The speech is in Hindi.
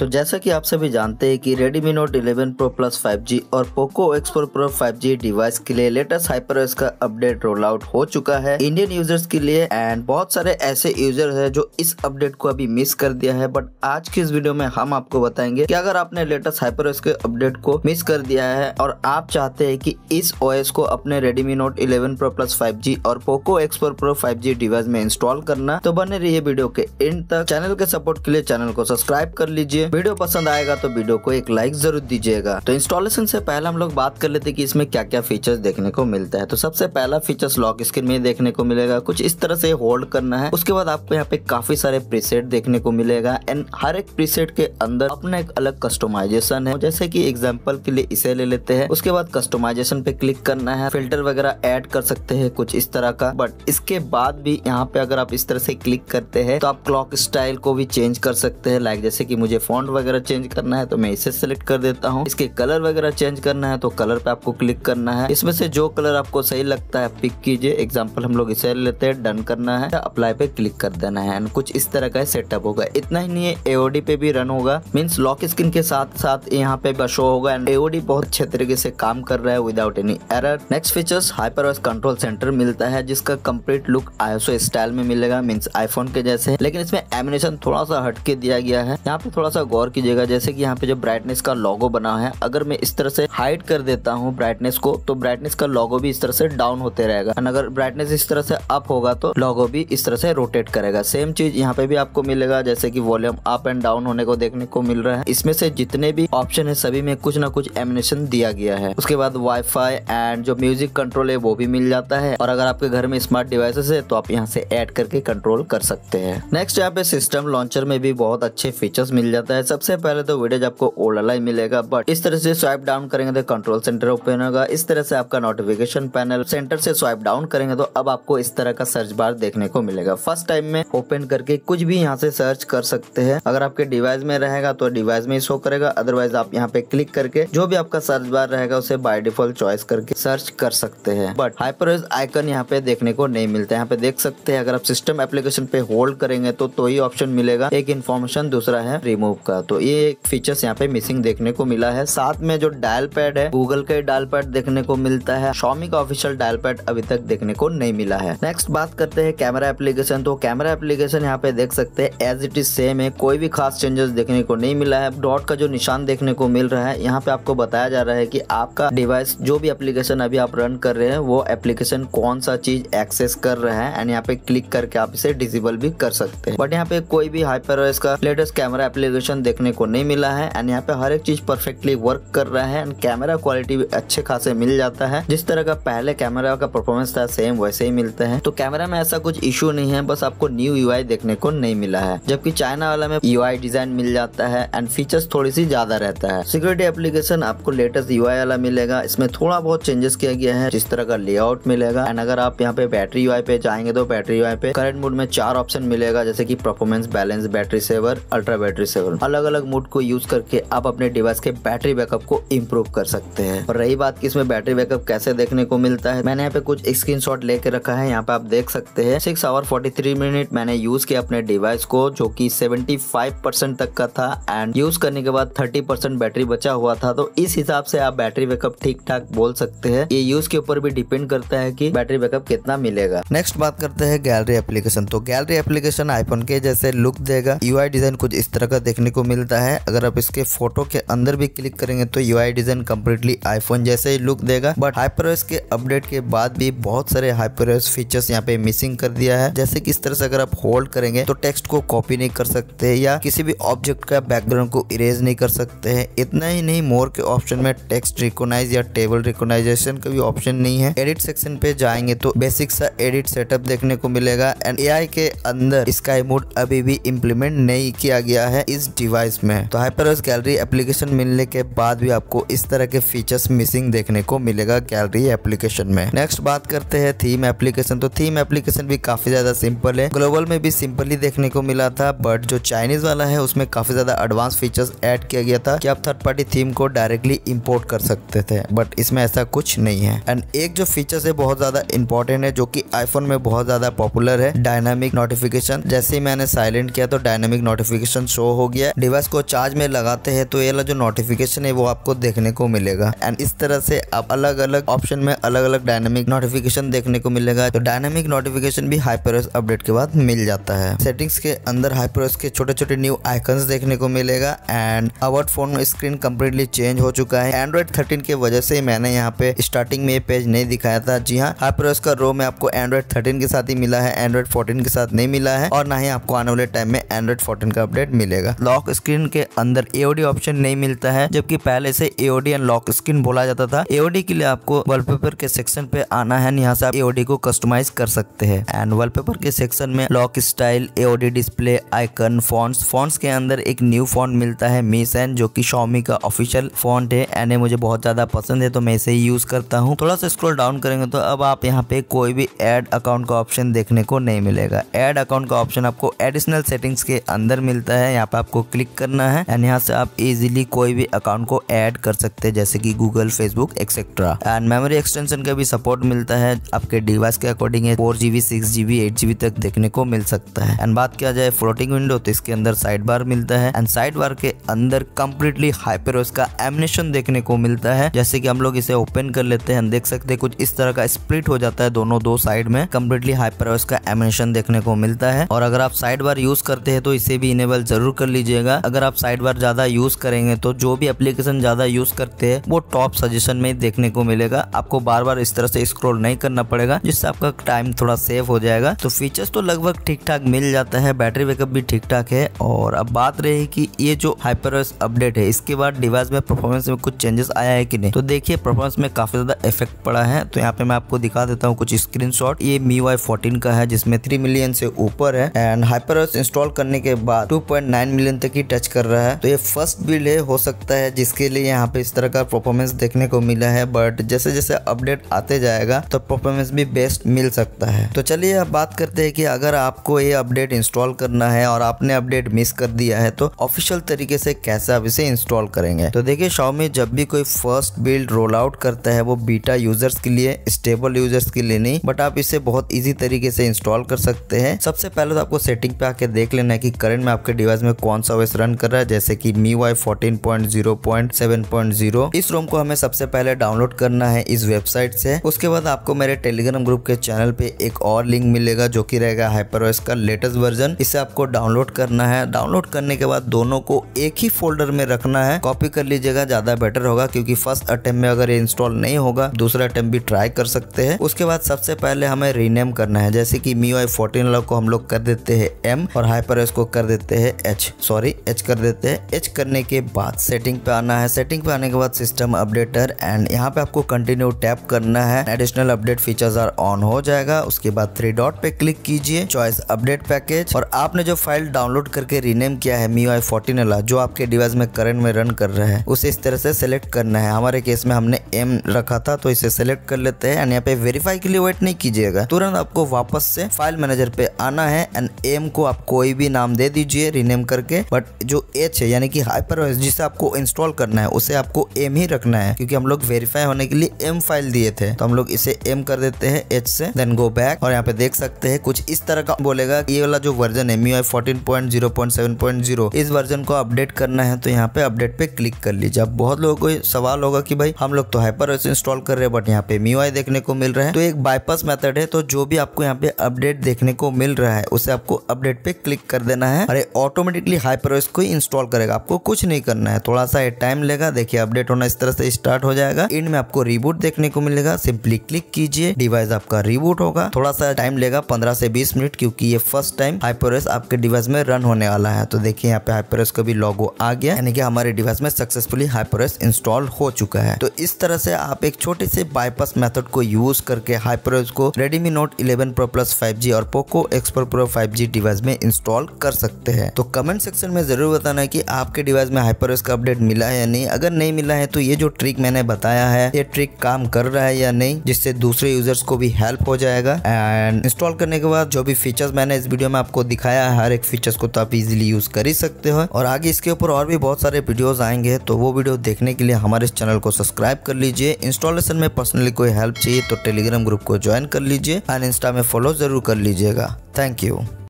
तो जैसा कि आप सभी जानते हैं कि Redmi Note 11 Pro Plus 5G और Poco X4 Pro 5G device के लिए लेटेस्ट हाइपरओएस का अपडेट रोल आउट हो चुका है इंडियन यूजर्स के लिए एंड बहुत सारे ऐसे यूजर्स हैं जो इस अपडेट को अभी मिस कर दिया है बट आज की इस वीडियो में हम आपको बताएंगे कि अगर आपने लेटेस्ट हाइपरओएस के अपडेट को मिस कर दिया है और आप चाहते है की इस ओएस को अपने Redmi note eleven pro plus five और Poco X four pro device में इंस्टॉल करना तो बने रही वीडियो के एंड तक चैनल के सपोर्ट के लिए चैनल को सब्सक्राइब कर लीजिए वीडियो पसंद आएगा तो वीडियो को एक लाइक जरूर दीजिएगा तो इंस्टॉलेशन से पहले हम लोग बात कर लेते कि इसमें क्या क्या फीचर्स देखने को मिलता है तो सबसे पहला फीचर्स लॉक स्क्रीन में देखने को मिलेगा कुछ इस तरह से होल्ड करना है उसके बाद आपको यहाँ पे काफी सारे प्रीसेट देखने को मिलेगा एंड हर एक प्रीसेट के अंदर अपना एक अलग कस्टमाइजेशन है जैसे की एग्जाम्पल के लिए इसे ले लेते हैं उसके बाद कस्टमाइजेशन पे क्लिक करना है फिल्टर वगैरह एड कर सकते हैं कुछ इस तरह का बट इसके बाद भी यहाँ पे अगर आप इस तरह से क्लिक करते हैं तो आप क्लॉक स्टाइल को भी चेंज कर सकते हैं लाइक जैसे की मुझे फोन फॉन्ट वगैरह चेंज करना है तो मैं इसे सिलेक्ट कर देता हूँ इसके कलर वगैरह चेंज करना है तो कलर पे आपको क्लिक करना है इसमें से जो कलर आपको सही लगता है पिक कीजिए एग्जाम्पल हम लोग इसे लेते हैं डन करना है अप्लाई पे क्लिक कर देना है कुछ इस तरह का सेटअप होगा इतना ही नहीं है एओडी पे भी रन होगा मीन्स लॉक स्क्रीन के साथ साथ यहाँ पे शो होगा एंड एओडी बहुत अच्छे तरीके से काम कर रहा है without any error next features हाइपरवाइस कंट्रोल सेंटर मिलता है जिसका कंप्लीट लुक आईओसो स्टाइल में मिलेगा मीन्स आईफोन के जैसे लेकिन इसमें एमिनेशन थोड़ा सा हटके दिया गया है यहाँ पे थोड़ा सा सा गौर कीजिएगा जैसे कि यहाँ पे जो ब्राइटनेस का लॉगो बना है अगर मैं इस तरह से हाइड कर देता हूँ ब्राइटनेस को तो ब्राइटनेस का लॉगो भी इस तरह से डाउन होते रहेगा एंड अगर ब्राइटनेस इस तरह से अप होगा तो लॉगो भी इस तरह से रोटेट करेगा सेम चीज यहाँ पे भी आपको मिलेगा जैसे की वॉल्यूम अप एंड डाउन होने को देखने को मिल रहा है इसमें से जितने भी ऑप्शन है सभी में कुछ ना कुछ एमिनेशन दिया गया है उसके बाद वाईफाई एंड जो म्यूजिक कंट्रोल है वो भी मिल जाता है और अगर आपके घर में स्मार्ट डिवाइसेस है तो आप यहाँ से एड करके कंट्रोल कर सकते हैं नेक्स्ट यहाँ पे सिस्टम लॉन्चर में भी बहुत अच्छे फीचर्स मिल जाते जाता है सबसे पहले तो विडेज आपको ओल्ड अलाई मिलेगा बट इस तरह से स्वाइप डाउन करेंगे तो कंट्रोल सेंटर ओपन होगा इस तरह से आपका नोटिफिकेशन पैनल सेंटर से स्वाइप डाउन करेंगे तो अब आपको इस तरह का सर्च बार देखने को मिलेगा फर्स्ट टाइम में ओपन करके कुछ भी यहाँ से सर्च कर सकते हैं अगर आपके डिवाइस में रहेगा तो डिवाइस में शो करेगा अदरवाइज आप यहाँ पे क्लिक करके जो भी आपका सर्च बार रहेगा उसे बाय डिफॉल्ट चॉइस करके सर्च कर सकते हैं बट हाइपर आइकन यहाँ पे देखने को नहीं मिलता है यहाँ पे देख सकते हैं अगर आप सिस्टम एप्लीकेशन पे होल्ड करेंगे तो तो ही ऑप्शन मिलेगा एक इन्फॉर्मेशन दूसरा है रिमूव का तो ये एक फीचर्स यहाँ पे मिसिंग देखने को मिला है साथ में जो डायल पैड है गूगल का डायल पैड देखने को मिलता है शॉमी का ऑफिशियल डायल पैड अभी तक देखने को नहीं मिला है नेक्स्ट बात करते हैं कैमरा एप्लीकेशन तो कैमरा एप्लीकेशन यहाँ पे देख सकते हैं एज इट इज सेम है कोई भी खास चेंजेस देखने को नहीं मिला है डॉट का जो निशान देखने को मिल रहा है यहाँ पे आपको बताया जा रहा है की आपका डिवाइस जो भी एप्लीकेशन अभी आप रन कर रहे हैं वो एप्लीकेशन कौन सा चीज एक्सेस कर रहा है एंड यहाँ पे क्लिक करके आप इसे डिसेबल भी कर सकते हैं बट यहाँ पे कोई भी हाइपर का लेटेस्ट कैमरा एप्लीकेशन ऑप्शन देखने को नहीं मिला है एंड यहाँ पे हर एक चीज परफेक्टली वर्क कर रहा है एंड कैमरा क्वालिटी भी अच्छे खासे मिल जाता है जिस तरह का पहले कैमरा का परफॉर्मेंस था सेम वैसे ही मिलता है तो कैमरा में ऐसा कुछ इश्यू नहीं है बस आपको न्यू यू देखने को नहीं मिला है जबकि चाइना वाला में यू डिजाइन मिल जाता है एंड फीचर्स थोड़ी सी ज्यादा रहता है सिक्योरिटी एप्लीकेशन आपको लेटेस्ट यू वाला मिलेगा इसमें थोड़ा बहुत चेंजेस किया गया है जिस तरह का लेआउट मिलेगा एंड अगर आप यहाँ पे बैटरी यू पे जाएंगे तो बैटरी यू पे करंट मोड में चार ऑप्शन मिलेगा जैसे की performance balance battery saver ultra battery saver अलग अलग मोड को यूज करके आप अपने डिवाइस के बैटरी बैकअप को इम्प्रूव कर सकते हैं और रही बात की इसमें बैटरी बैकअप कैसे देखने को मिलता है मैंने यहाँ पे कुछ स्क्रीन शॉट लेके रखा है यहाँ पे आप देख सकते हैं six hour forty three minute मैंने यूज किया अपने डिवाइस को जो की सेवेंटी फाइव परसेंट तक का था एंड यूज करने के बाद थर्टी परसेंट बैटरी बचा हुआ था तो इस हिसाब से आप बैटरी बैकअप ठीक ठाक बोल सकते हैं ये यूज के ऊपर भी डिपेंड करता है की बैटरी बैकअप कितना मिलेगा नेक्स्ट बात करते हैं गैलरी एप्लीकेशन तो गैलरी एप्लीकेशन आईफोन के जैसे लुक देगा यू डिजाइन कुछ इस तरह का देखने देखने को मिलता है अगर आप इसके फोटो के अंदर भी क्लिक करेंगे तो यू डिजाइन कम्प्लीटली आईफोन जैसे ही लुक देगा बट हाइपरवेस के अपडेट के बाद भी बहुत सारे हाइपरवेस फीचर्स यहाँ पे मिसिंग कर दिया है जैसे कि इस तरह से अगर आप होल्ड करेंगे तो टेक्स्ट को कॉपी नहीं कर सकते या किसी भी ऑब्जेक्ट का बैकग्राउंड को इरेज नहीं कर सकते हैं इतना ही नहीं मोर के ऑप्शन में टेक्स्ट रिकोनाइज या टेबल रिकोनाइजेशन का भी ऑप्शन नहीं है एडिट सेक्शन पे जाएंगे तो बेसिक सा एडिट सेटअप देखने को मिलेगा एंड ए के अंदर स्काई मोड अभी भी इम्प्लीमेंट नहीं किया गया है इस डिवाइस में तो हाइपर गैलरी एप्लीकेशन मिलने के बाद भी आपको इस तरह के फीचर्स मिसिंग देखने को मिलेगा गैलरी एप्लीकेशन में नेक्स्ट बात करते हैं थीम एप्लीकेशन तो थीम एप्लीकेशन भी काफी ज्यादा सिंपल है ग्लोबल में भी सिंपली देखने को मिला था बट जो चाइनीज वाला है उसमें काफी ज्यादा एडवांस फीचर्स ऐड किया गया था कि आप थर्ड पार्टी थीम को डायरेक्टली इम्पोर्ट कर सकते थे बट इसमें ऐसा कुछ नहीं है एंड एक जो फीचर्स है बहुत ज्यादा इंपॉर्टेंट है जो की आईफोन में बहुत ज्यादा पॉपुलर है डायनामिक नोटिफिकेशन जैसे ही मैंने साइलेंट किया तो डायनामिक नोटिफिकेशन शो हो गया डिवाइस को चार्ज में लगाते हैं तो ये जो नोटिफिकेशन है वो आपको देखने को मिलेगा एंड इस तरह से आप अलग अलग ऑप्शन में अलग अलग डायनेमिक नोटिफिकेशन देखने को मिलेगा तो डायनेमिक नोटिफिकेशन भी हाइपरस अपडेट के बाद मिल जाता है सेटिंग्स के अंदर हाइपरस के छोटे छोटे न्यू आइकन्स देखने को मिलेगा and our phone screen completely change हो चुका है एंड्रॉइड थर्टीन की वजह से मैंने यहाँ पे स्टार्टिंग में ये पेज नहीं दिखाया था जी हाँ हाइपरस का रो में आपको एंड्रॉइड थर्टीन के साथ ही मिला है एंड्रॉइड फोर्टीन के साथ नहीं मिला है और ना ही आपको आने वाले टाइम में एंड्रॉइड फोर्टीन का अपडेट मिलेगा लॉक स्क्रीन के अंदर एओडी ऑप्शन नहीं मिलता है जबकि पहले से एओडी एंड लॉक स्क्रीन बोला जाता था एओडी के लिए आपको वॉलपेपर के सेक्शन पे आना है यहाँ से आप एओडी को कस्टमाइज कर सकते हैं एंड वॉलपेपर के सेक्शन में lock style AOD display icon fonts fonts के अंदर एक न्यू फॉन्ट मिलता है मिसन जो की शॉमी का ऑफिशियल फॉन्ट है एंड मुझे बहुत ज्यादा पसंद है तो मैं इसे यूज करता हूँ थोड़ा सा स्क्रोल डाउन करेंगे तो अब आप यहाँ पे कोई भी एड अकाउंट का ऑप्शन देखने को नहीं मिलेगा एड अकाउंट का ऑप्शन आपको एडिशनल सेटिंग्स के अंदर मिलता है यहाँ पे आपको क्लिक करना है एंड यहाँ से आप इजिली कोई भी अकाउंट को एड कर सकते हैं जैसे की Google Facebook etcetera and memory extension का भी सपोर्ट मिलता है आपके डिवाइस के अकॉर्डिंग है four GB six GB eight GB तक देखने को मिल सकता है एंड बात किया जाए फ्लोटिंग विंडो तो इसके अंदर साइड बार मिलता है एंड साइड बार के अंदर कम्प्लीटली हाइपर का एमनेशन देखने को मिलता है जैसे कि हम लोग इसे ओपन कर लेते हैं देख सकते हैं कुछ इस तरह का स्प्लिट हो जाता है दोनों दो साइड में कम्प्लीटली हाइपर का एमनेशन देखने को मिलता है और अगर आप साइड बार यूज करते हैं तो इसे भी इनेबल जरूर कर लीजिए लीजिएगा अगर आप साइड बार ज्यादा यूज करेंगे तो जो भी एप्लीकेशन ज्यादा यूज करते हैं वो टॉप सजेशन में देखने को मिलेगा आपको बार बार इस तरह से स्क्रॉल नहीं करना पड़ेगा जिससे आपका टाइम थोड़ा सेव हो जाएगा तो फीचर्स तो लगभग ठीक ठाक मिल जाता है बैटरी बैकअप भी ठीक ठाक है और अब बात रही कि ये जो हाइपर अपडेट है इसके बाद डिवाइस में परफॉर्मेंस में कुछ चेंजेस आया है कि नहीं तो देखिए परफॉर्मेंस में काफी ज्यादा इफेक्ट पड़ा है तो यहाँ पे मैं आपको दिखा देता हूँ कुछ स्क्रीन ये मी वाई फोर्टीन का है जिसमें थ्री मिलियन से ऊपर है एंड हाइपर इंस्टॉल करने के बाद टू पॉइंट नाइन मिलियन तक ही टच कर रहा है तो ये फर्स्ट बिल्ड है हो सकता है जिसके लिए यहाँ पे इस तरह का परफॉर्मेंस देखने को मिला है बट जैसे जैसे अपडेट आते जाएगा तो परफॉर्मेंस भी बेस्ट मिल सकता है तो चलिए अब बात करते हैं कि अगर आपको ये अपडेट इंस्टॉल करना है और आपने अपडेट मिस कर दिया है तो ऑफिशियल तरीके से कैसे आप इसे इंस्टॉल करेंगे तो देखिए शाओमी जब भी कोई फर्स्ट बिल्ड रोल आउट करता है वो बीटा यूजर्स के लिए स्टेबल यूजर्स के लिए नहीं बट आप इसे बहुत इजी तरीके से इंस्टॉल कर सकते हैं सबसे पहले तो आपको सेटिंग पे आके देख लेना है कि करंट में आपके डिवाइस में कौन सा अच्छा ओएस रन कर रहा है जैसे कि MIUI fourteen point zero point seven point zero इस रोम को हमें सबसे पहले डाउनलोड करना है इस वेबसाइट से उसके बाद आपको मेरे टेलीग्राम ग्रुप के चैनल पे एक और लिंक मिलेगा जो कि रहेगा हाइपर ओएस का लेटेस्ट वर्जन इसे आपको डाउनलोड करना है डाउनलोड करने के बाद दोनों को एक ही फोल्डर में रखना है कॉपी कर लीजिएगा ज्यादा बेटर होगा क्योंकि फर्स्ट अटेम्प्ट में अगर इंस्टॉल नहीं होगा दूसरा अटेम्प्ट भी ट्राई कर सकते हैं उसके बाद सबसे पहले हमें रीनेम करना है जैसे कि मी वाई फोर्टीन को हम लोग कर देते हैं एम और हाइपर को कर देते हैं एच सॉरी सॉरी एच कर देते हैं एच करने के बाद सेटिंग पे आना है सेटिंग पे आने के बाद सिस्टम अपडेटर एंड यहाँ पे आपको कंटिन्यू टैप करना है additional update features are on हो जाएगा उसके बाद थ्री डॉट पे क्लिक कीजिए चॉइस अपडेट पैकेज और आपने जो फाइल डाउनलोड करके रीनेम किया है मी आई फोर्टीन जो आपके डिवाइस में करंट में रन कर रहा है उसे इस तरह से सिलेक्ट करना है हमारे केस में हमने एम रखा था तो इसे सिलेक्ट कर लेते हैं एंड यहाँ पे वेरीफाई के लिए वेट नहीं कीजिएगा तुरंत आपको वापस से फाइल मैनेजर पे आना है एंड एम को आप कोई भी नाम दे दीजिए रिनेम करके बट जो एच है यानी कि हाइपरवाइज जिसे आपको इंस्टॉल करना है उसे आपको एम ही रखना है क्योंकि हम लोग वेरीफाई होने के लिए एम फाइल दिए थे तो हम लोग इसे एम कर देते हैं एच से देन गो बैक और यहाँ पे देख सकते हैं कुछ इस तरह का बोलेगा ये वाला जो वर्जन है मी आई इस वर्जन को अपडेट करना है तो यहाँ पे अपडेट पे क्लिक कर लीजिए अब बहुत लोगों को सवाल होगा कि भाई हम लोग तो हाइपर इंस्टॉल कर रहे हैं बट यहाँ पे मी देखने को मिल रहा है तो एक बाईपास मेथड है तो जो भी आपको यहाँ पे अपडेट देखने को मिल रहा है उसे आपको अपडेट पे क्लिक कर देना है और ऑटोमेटिकली हाइपर पर इसको इंस्टॉल करेगा आपको कुछ नहीं करना है थोड़ा सा टाइम लेगा देखिए अपडेट होना इस तरह से स्टार्ट हो जाएगा एंड में आपको रिबूट देखने को मिलेगा सिंपली क्लिक कीजिए डिवाइस आपका रिबूट होगा थोड़ा सा टाइम लेगा पंद्रह से बीस मिनट क्योंकि ये फर्स्ट टाइम हाइपरस आपके डिवाइस में रन होने वाला है तो देखिए यहाँ पे हाइपोरेस का भी लॉगो आ गया यानी कि हमारे डिवाइस में सक्सेसफुली हाइपरस इंस्टॉल हो चुका है तो इस तरह से आप एक छोटे से बाईपास मेथड को यूज करके हाइपरस को रेडीमी नोट 11 प्रो प्लस 5G और पोको एक्सपर प्रो 5G डिवाइस में इंस्टॉल कर सकते हैं तो कमेंट सेक्शन कमेंट में ज़रूर बताना कि आपके डिवाइस में हाइपर का अपडेट मिला है या नहीं अगर नहीं मिला है तो ये जो ट्रिक मैंने बताया है ये ट्रिक काम कर रहा है या नहीं जिससे दूसरे यूजर्स को भी हेल्प हो जाएगा एंड इंस्टॉल करने के बाद जो भी फीचर्स मैंने इस वीडियो में आपको दिखाया है हर एक फीचर्स को तो आप इजिली यूज कर ही सकते हो और आगे इसके ऊपर और भी बहुत सारे वीडियोज आएंगे तो वो वीडियो देखने के लिए हमारे इस चैनल को सब्सक्राइब कर लीजिए इंस्टॉलेशन में पर्सनली कोई हेल्प चाहिए तो टेलीग्राम ग्रुप को ज्वाइन कर लीजिए एंड इंस्टा में फॉलो जरूर कर लीजिएगा थैंक यू